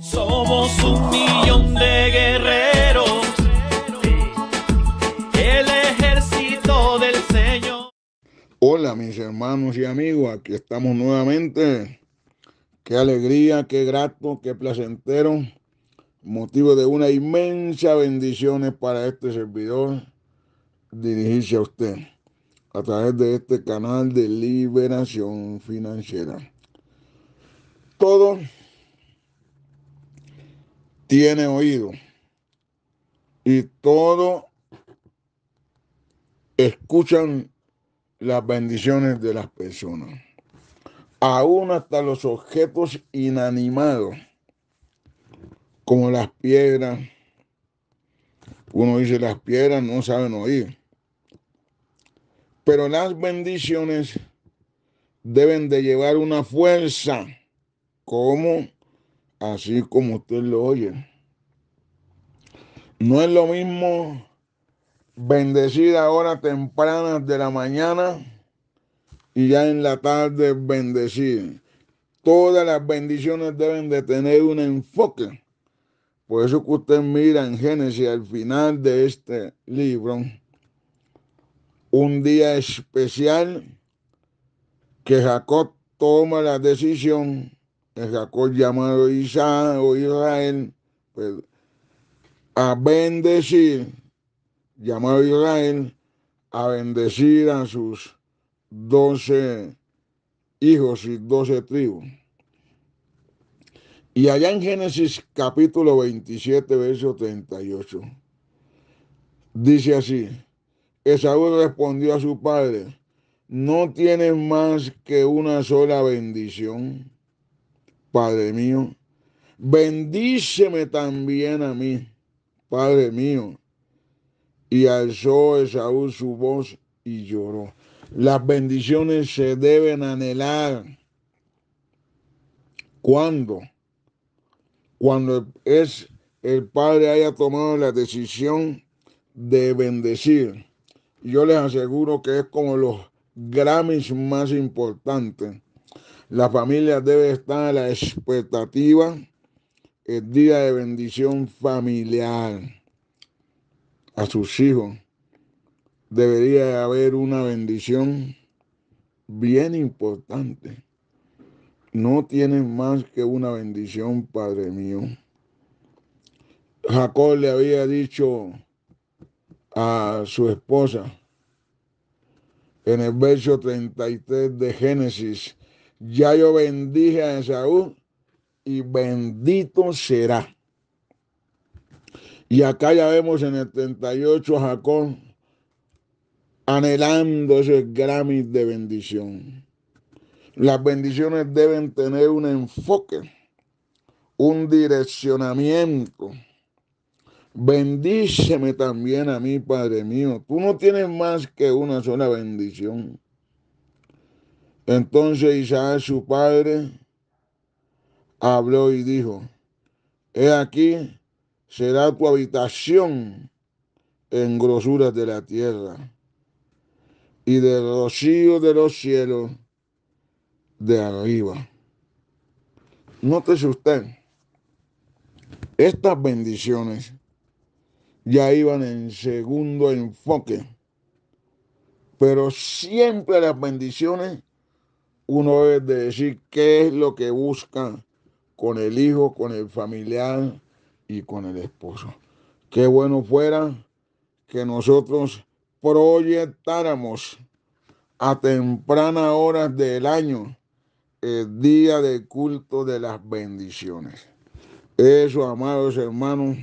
Somos un millón de guerreros, el ejército del Señor. Hola mis hermanos y amigos, aquí estamos nuevamente. Qué alegría, qué grato, qué placentero. Motivo de una inmensa bendición para este servidor dirigirse a usted a través de este canal de liberación financiera. Todo tiene oído. Y todo escuchan las bendiciones de las personas. Aún hasta los objetos inanimados, como las piedras. Uno dice, las piedras no saben oír. Pero las bendiciones deben de llevar una fuerza. como así como usted lo oye. No es lo mismo bendecir ahora horas tempranas de la mañana y ya en la tarde bendecir. Todas las bendiciones deben de tener un enfoque. Por eso que usted mira en Génesis al final de este libro, un día especial que Jacob toma la decisión Jacob llamado Isa o Israel, pues, a bendecir, llamado Israel a bendecir a sus doce hijos y doce tribus. Y allá en Génesis capítulo 27, verso 38, dice así, Esaú respondió a su padre, no tienes más que una sola bendición Padre mío. Bendíceme también a mí, Padre mío. Y alzó Esaú su voz y lloró. Las bendiciones se deben anhelar. ¿Cuándo? Cuando es el Padre haya tomado la decisión de bendecir. Yo les aseguro que es como los Grammys más importantes la familia debe estar a la expectativa el día de bendición familiar. A sus hijos debería haber una bendición bien importante. No tienen más que una bendición, Padre mío. Jacob le había dicho a su esposa en el verso 33 de Génesis, ya yo bendije a Esaú y bendito será. Y acá ya vemos en el 38 a Jacob anhelando ese Grammys de bendición. Las bendiciones deben tener un enfoque, un direccionamiento. Bendíceme también a mí, Padre mío. Tú no tienes más que una sola bendición. Entonces Isaac su padre habló y dijo, he aquí será tu habitación en grosuras de la tierra y de rocío de los cielos de arriba. Nótese usted, estas bendiciones ya iban en segundo enfoque, pero siempre las bendiciones uno debe de decir qué es lo que busca con el hijo, con el familiar y con el esposo. Qué bueno fuera que nosotros proyectáramos a temprana horas del año el día de culto de las bendiciones. Eso, amados hermanos,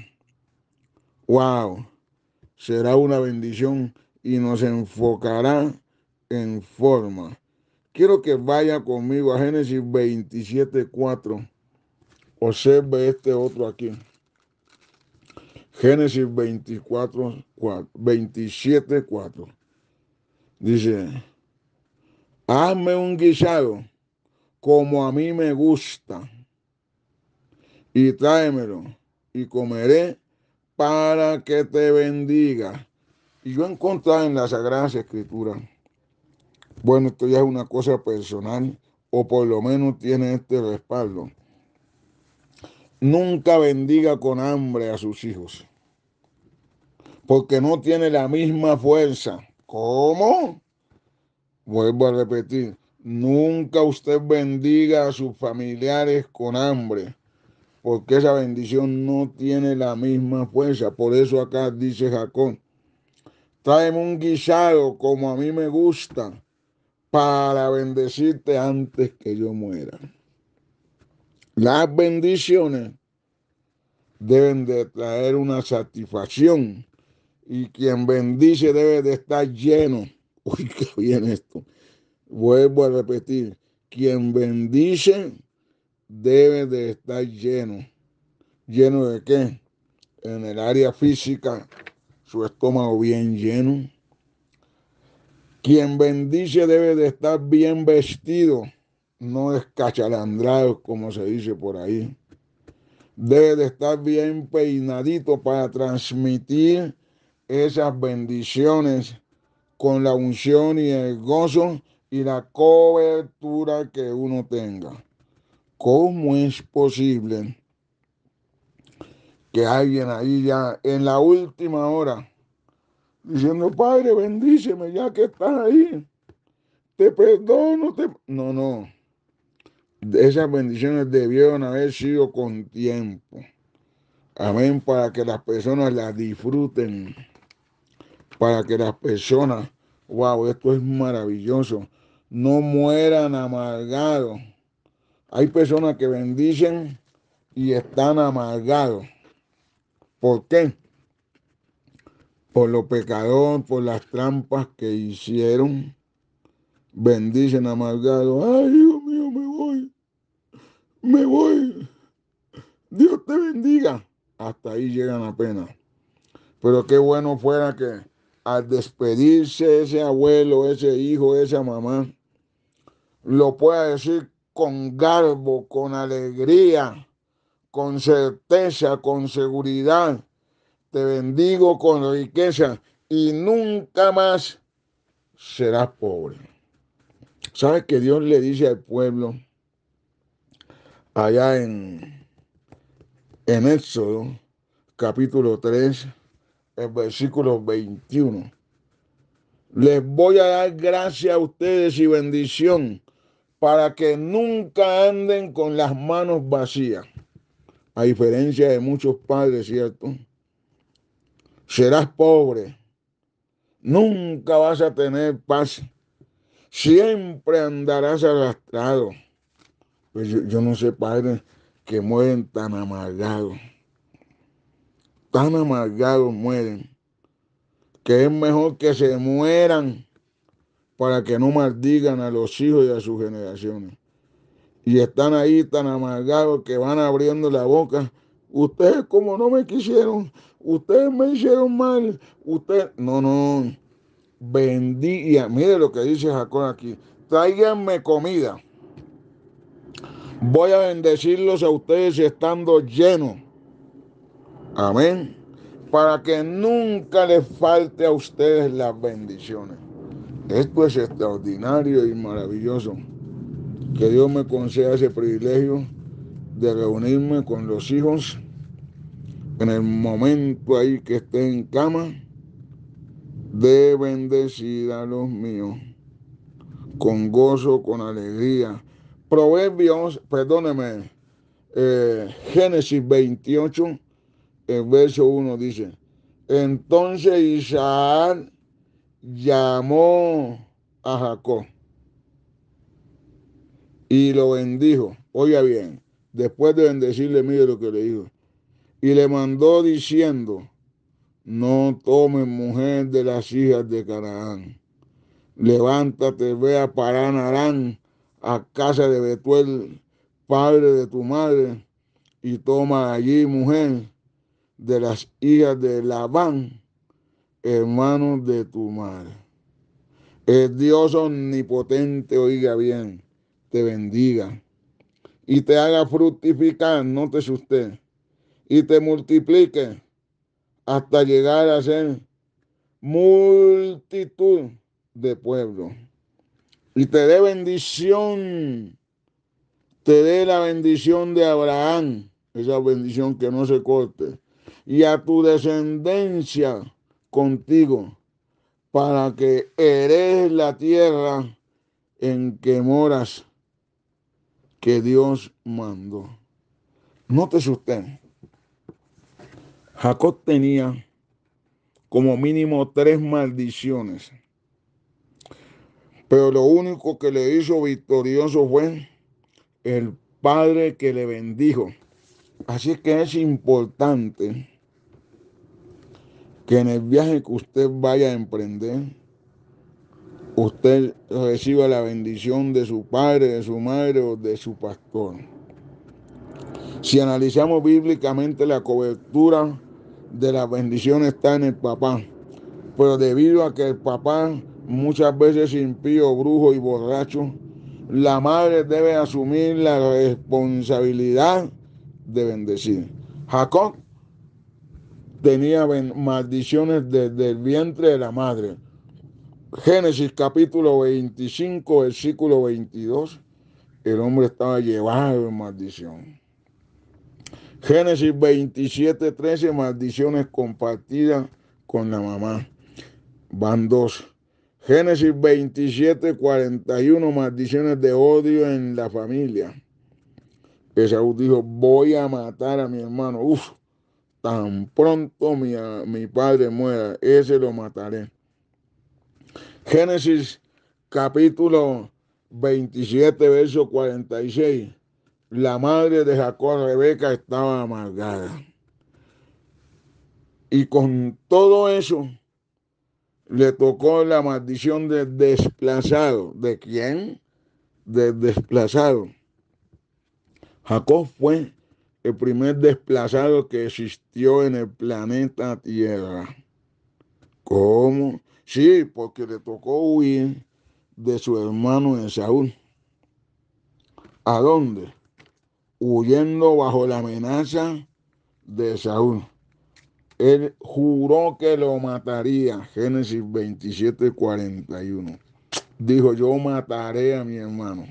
wow, será una bendición y nos enfocará en forma Quiero que vaya conmigo a Génesis 27.4. Observe este otro aquí. Génesis 24, 4, 27, 4. Dice, hazme un guisado como a mí me gusta y tráemelo y comeré para que te bendiga. Y yo encontré en las Sagradas Escrituras bueno, esto ya es una cosa personal o por lo menos tiene este respaldo. Nunca bendiga con hambre a sus hijos, porque no tiene la misma fuerza. ¿Cómo? Vuelvo a repetir, nunca usted bendiga a sus familiares con hambre, porque esa bendición no tiene la misma fuerza. Por eso acá dice Jacob, tráeme un guisado como a mí me gusta para bendecirte antes que yo muera. Las bendiciones deben de traer una satisfacción y quien bendice debe de estar lleno. Uy, qué bien esto. Vuelvo a repetir, quien bendice debe de estar lleno. ¿Lleno de qué? En el área física, su estómago bien lleno, quien bendice debe de estar bien vestido, no escachalandrado como se dice por ahí. Debe de estar bien peinadito para transmitir esas bendiciones con la unción y el gozo y la cobertura que uno tenga. ¿Cómo es posible que alguien ahí ya en la última hora diciendo, Padre, bendíceme ya que estás ahí. Te perdono, No, no. Esas bendiciones debieron haber sido con tiempo. Amén, para que las personas las disfruten. Para que las personas, wow, esto es maravilloso, no mueran amargados. Hay personas que bendicen y están amargados. ¿Por qué? por lo pecador, por las trampas que hicieron. Bendicen amargado. Ay, Dios mío, me voy. Me voy. Dios te bendiga. Hasta ahí llegan apenas. Pero qué bueno fuera que al despedirse ese abuelo, ese hijo, esa mamá, lo pueda decir con garbo, con alegría, con certeza, con seguridad te bendigo con riqueza y nunca más serás pobre. ¿Sabes que Dios le dice al pueblo allá en, en Éxodo, capítulo 3, el versículo 21? Les voy a dar gracias a ustedes y bendición para que nunca anden con las manos vacías. A diferencia de muchos padres, ¿cierto? serás pobre, nunca vas a tener paz, siempre andarás arrastrado. Pues yo, no sé, padres que mueren tan amargados, tan amargados mueren, que es mejor que se mueran para que no maldigan a los hijos y a sus generaciones. Y están ahí tan amargados que van abriendo la boca ustedes como no me quisieron, ustedes me hicieron mal, ustedes, no, no, bendí, mire lo que dice Jacob aquí, tráiganme comida, voy a bendecirlos a ustedes estando llenos, amén, para que nunca les falte a ustedes las bendiciones. Esto es extraordinario y maravilloso. Que Dios me conceda ese privilegio de reunirme con los hijos en el momento ahí que esté en cama, de bendecir a los míos con gozo, con alegría. Proverbios, perdóneme, eh, Génesis 28, el verso 1 dice, entonces Isaac llamó a Jacob y lo bendijo. Oiga bien, después de bendecirle, mire lo que le dijo y le mandó diciendo, no tome mujer de las hijas de Canaán. Levántate, ve a Parán a casa de Betuel, padre de tu madre, y toma allí mujer de las hijas de Labán, hermano de tu madre. El Dios omnipotente, oiga bien, te bendiga y te haga fructificar, no te usted y te multiplique hasta llegar a ser multitud de pueblos. Y te dé bendición, te dé la bendición de Abraham, esa bendición que no se corte, y a tu descendencia contigo, para que eres la tierra en que moras, que Dios mandó. No te sustentes Jacob tenía como mínimo tres maldiciones, pero lo único que le hizo victorioso fue el Padre que le bendijo. Así que es importante que en el viaje que usted vaya a emprender, usted reciba la bendición de su padre, de su madre o de su pastor. Si analizamos bíblicamente la cobertura de la bendición está en el papá. Pero debido a que el papá muchas veces impío, brujo y borracho, la madre debe asumir la responsabilidad de bendecir. Jacob tenía maldiciones desde el vientre de la madre. Génesis capítulo 25, versículo 22, el hombre estaba llevado en maldición. Génesis 27, 13, maldiciones compartidas con la mamá. Van dos. Génesis 27, 41, maldiciones de odio en la familia. Esaú dijo, voy a matar a mi hermano. Uf, tan pronto mi, mi padre muera, ese lo mataré. Génesis capítulo 27, verso 46 la madre de Jacob, Rebeca, estaba amargada. Y con todo eso, le tocó la maldición de desplazado. ¿De quién? De desplazado. Jacob fue el primer desplazado que existió en el planeta Tierra. ¿Cómo? Sí, porque le tocó huir de su hermano Saúl. ¿A dónde? huyendo bajo la amenaza de Saúl. Él juró que lo mataría. Génesis 27, 41. Dijo, yo mataré a mi hermano.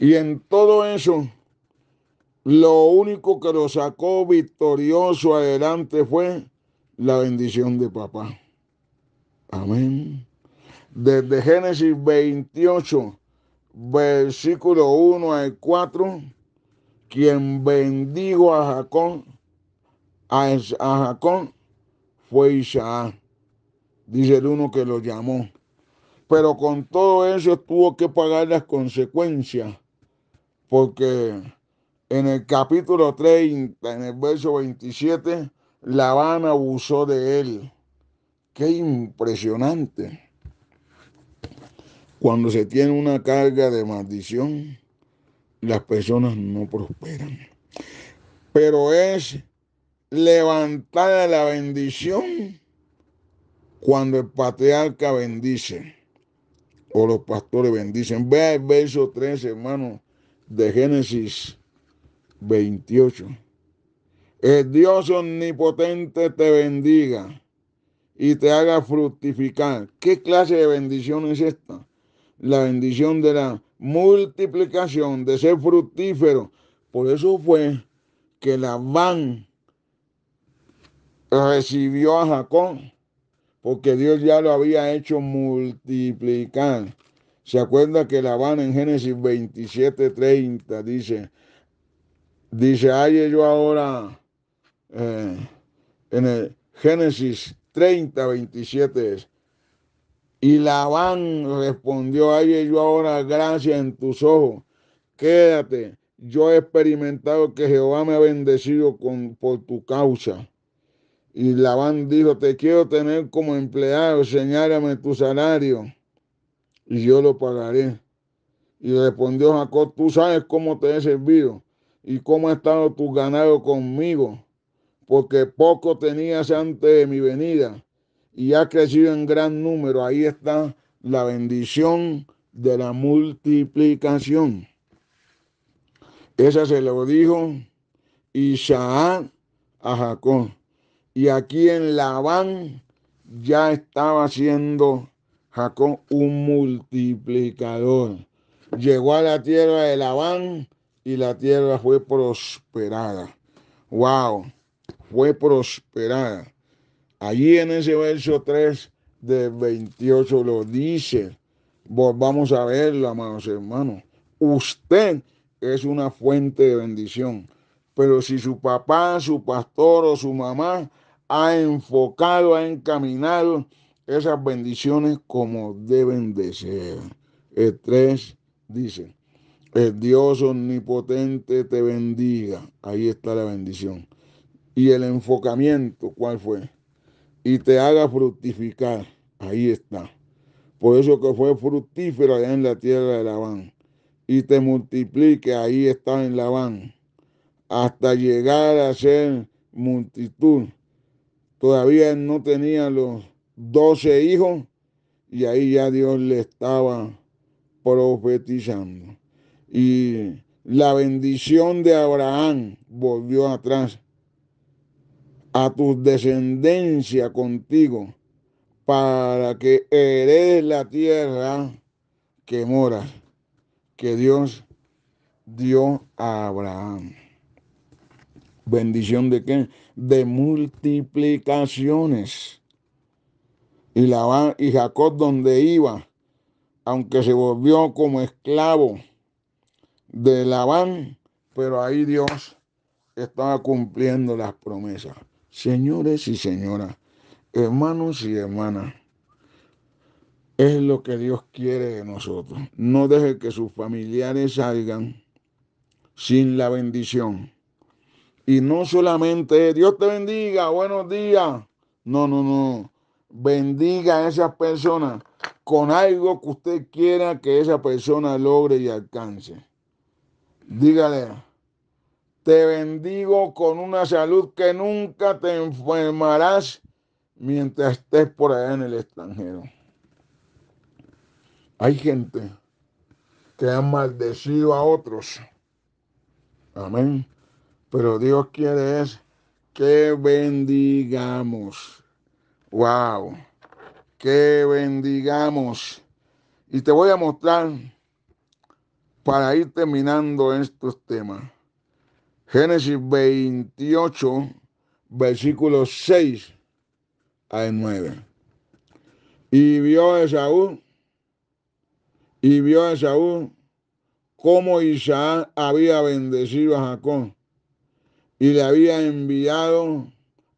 Y en todo eso, lo único que lo sacó victorioso adelante fue la bendición de papá. Amén. Desde Génesis 28, versículo 1 al 4 quien bendigo a Jacón a, a fue Isaac. Dice el uno que lo llamó. Pero con todo eso tuvo que pagar las consecuencias, porque en el capítulo 30, en el verso 27, Labán abusó de él. Qué impresionante. Cuando se tiene una carga de maldición, las personas no prosperan. Pero es levantar la bendición cuando el patriarca bendice o los pastores bendicen. Vea el verso 13, hermano, de Génesis 28. El Dios omnipotente te bendiga y te haga fructificar. ¿Qué clase de bendición es esta? La bendición de la multiplicación, de ser fructífero. Por eso fue que Labán recibió a Jacob, porque Dios ya lo había hecho multiplicar. ¿Se acuerda que Labán en Génesis 27, 30 dice, dice, ay, yo ahora eh, en el Génesis 30, 27 es, y Labán respondió a yo ahora gracia en tus ojos, quédate, yo he experimentado que Jehová me ha bendecido con, por tu causa. Y Labán dijo, te quiero tener como empleado, señálame tu salario y yo lo pagaré. Y respondió Jacob, tú sabes cómo te he servido y cómo ha estado tu ganado conmigo, porque poco tenías antes de mi venida y ha crecido en gran número. Ahí está la bendición de la multiplicación. Esa se lo dijo Isaac a Jacob. Y aquí en Labán ya estaba siendo Jacob un multiplicador. Llegó a la tierra de Labán y la tierra fue prosperada. ¡Wow! Fue prosperada. Allí en ese verso 3 de 28 lo dice, volvamos a verla, amados hermanos. Usted es una fuente de bendición, pero si su papá, su pastor o su mamá ha enfocado, ha encaminado esas bendiciones como deben de ser. El 3 dice, el Dios omnipotente te bendiga. Ahí está la bendición. Y el enfocamiento, ¿cuál fue? y te haga fructificar. Ahí está. Por eso que fue fructífero allá en la tierra de Labán. Y te multiplique, ahí está en Labán, hasta llegar a ser multitud. Todavía no tenía los doce hijos y ahí ya Dios le estaba profetizando. Y la bendición de Abraham volvió atrás a tu descendencia contigo, para que heredes la tierra que mora que Dios dio a Abraham. Bendición de qué? De multiplicaciones. Y, Labán, y Jacob donde iba, aunque se volvió como esclavo de Labán, pero ahí Dios estaba cumpliendo las promesas. Señores y señoras, hermanos y hermanas, es lo que Dios quiere de nosotros. No deje que sus familiares salgan sin la bendición. Y no solamente Dios te bendiga, buenos días. No, no, no. Bendiga a esas personas con algo que usted quiera que esa persona logre y alcance. Dígale, te bendigo con una salud que nunca te enfermarás mientras estés por allá en el extranjero. Hay gente que ha maldecido a otros. Amén. Pero Dios quiere es que bendigamos. Wow. Que bendigamos. Y te voy a mostrar para ir terminando estos temas. Génesis 28, versículos 6 al 9. Y vio Esaú, y vio Esaú cómo Isaac había bendecido a Jacob y le había enviado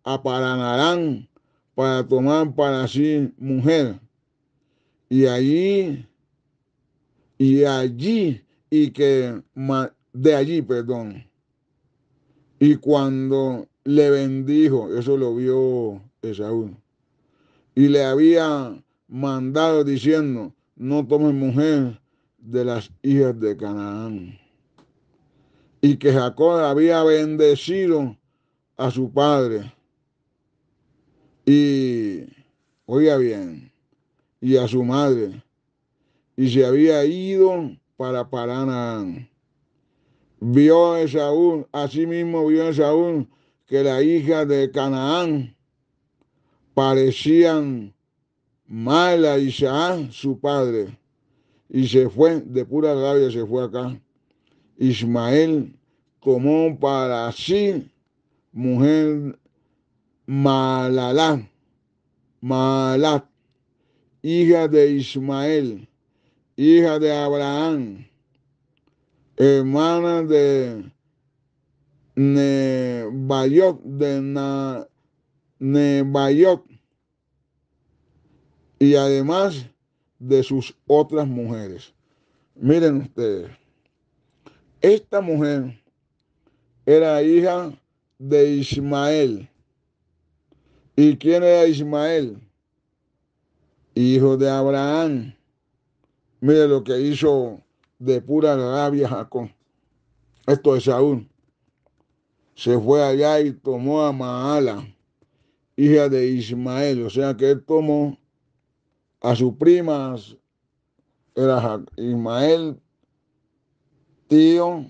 a Paranarán para tomar para sí mujer. Y allí, y allí, y que de allí, perdón, y cuando le bendijo, eso lo vio Esaú, y le había mandado diciendo, no tomes mujer de las hijas de Canaán. Y que Jacob había bendecido a su padre. Y, oiga bien, y a su madre. Y se había ido para Paraná vio Esaú, mismo vio Esaú que la hija de Canaán parecían mal a Isaac, su padre, y se fue, de pura rabia se fue acá. Ismael como para sí mujer Malalá, Malat, hija de Ismael, hija de Abraham, hermana de Nebayot, de y además de sus otras mujeres. Miren ustedes, esta mujer era hija de Ismael. ¿Y quién era Ismael? Hijo de Abraham. Mire lo que hizo de pura rabia Jacob. Esto es Saúl. Se fue allá y tomó a Maala, hija de Ismael. O sea que él tomó a sus primas. Era Ismael, tío,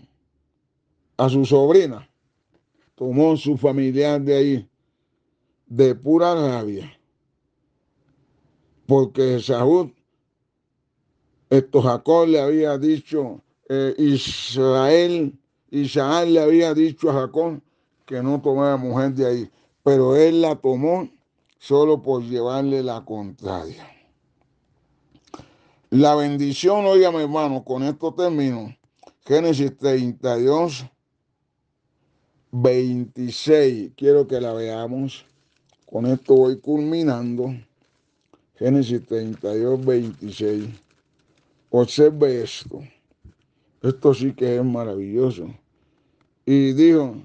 a su sobrina. Tomó su familiar de ahí, de pura rabia. Porque Saúl esto Jacob le había dicho, eh, Israel, Isaac le había dicho a Jacob que no tomara mujer de ahí, pero él la tomó solo por llevarle la contraria. La bendición, oiga mi hermano, con esto termino. Génesis 32, 26. Quiero que la veamos. Con esto voy culminando. Génesis 32, 26. Observe esto. Esto sí que es maravilloso. Y dijo,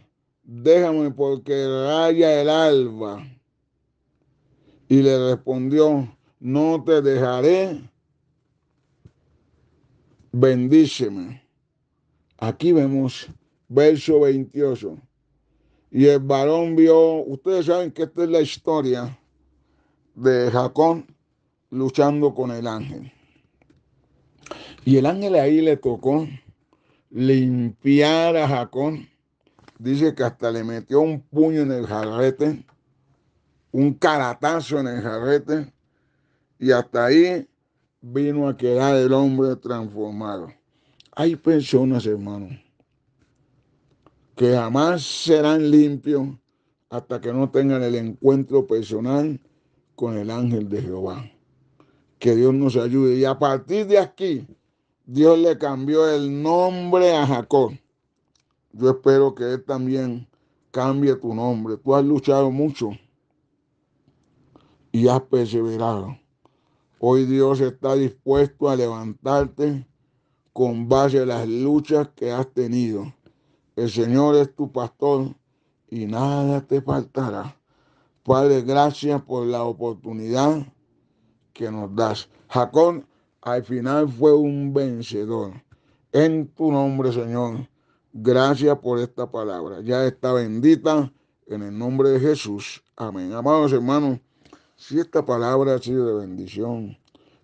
déjame porque raya el alba. Y le respondió, no te dejaré, bendíceme. Aquí vemos verso 28. Y el varón vio, ustedes saben que esta es la historia de Jacob luchando con el ángel. Y el ángel ahí le tocó limpiar a Jacob. Dice que hasta le metió un puño en el jarrete, un caratazo en el jarrete, y hasta ahí vino a quedar el hombre transformado. Hay personas, hermanos, que jamás serán limpios hasta que no tengan el encuentro personal con el ángel de Jehová. Que Dios nos ayude. Y a partir de aquí, Dios le cambió el nombre a Jacob. Yo espero que Él también cambie tu nombre. Tú has luchado mucho y has perseverado. Hoy Dios está dispuesto a levantarte con base a las luchas que has tenido. El Señor es tu pastor y nada te faltará. Padre, gracias por la oportunidad que nos das. Jacob al final fue un vencedor. En tu nombre, Señor, gracias por esta palabra. Ya está bendita en el nombre de Jesús. Amén. Amados hermanos, si esta palabra ha sido de bendición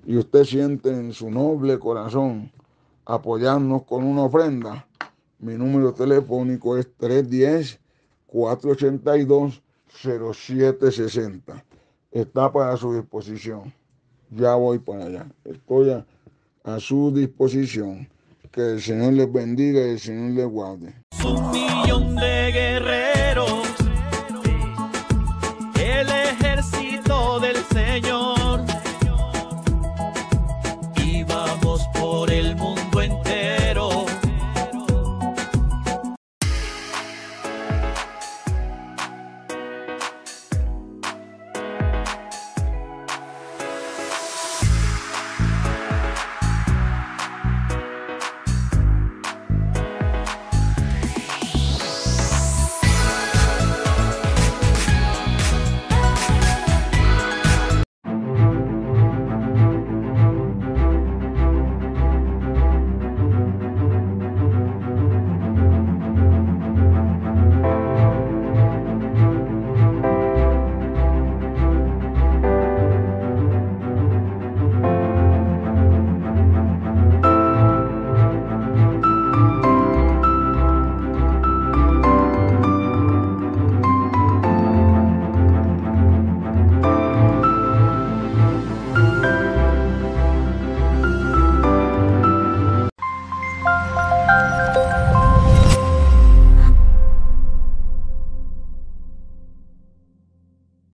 y usted siente en su noble corazón apoyarnos con una ofrenda, mi número telefónico es 310-482-0760. Está para su disposición ya voy para allá. Estoy a, su disposición. Que el Señor les bendiga y el Señor les guarde.